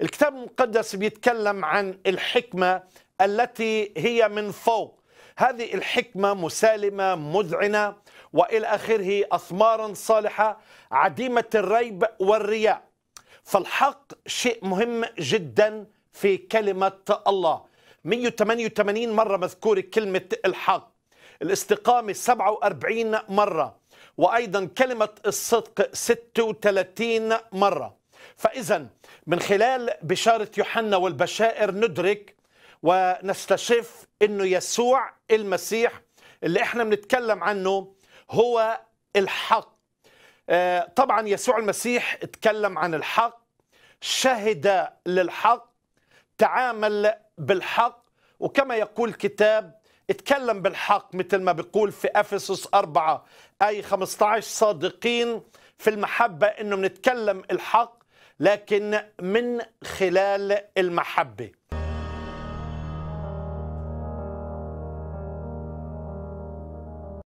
الكتاب المقدس بيتكلم عن الحكمة التي هي من فوق هذه الحكمة مسالمة مذعنة وإلى آخره أثمارا صالحة عديمة الريب والرياء فالحق شيء مهم جدا في كلمة الله 188 مرة مذكورة كلمة الحق الاستقامة 47 مرة وأيضا كلمة الصدق 36 مرة فإذا من خلال بشارة يوحنا والبشائر ندرك ونستشف أنه يسوع المسيح اللي احنا بنتكلم عنه هو الحق آه، طبعا يسوع المسيح اتكلم عن الحق شهد للحق تعامل بالحق وكما يقول الكتاب اتكلم بالحق مثل ما بيقول في افسس أربعة أي 15 صادقين في المحبة إنه بنتكلم الحق لكن من خلال المحبه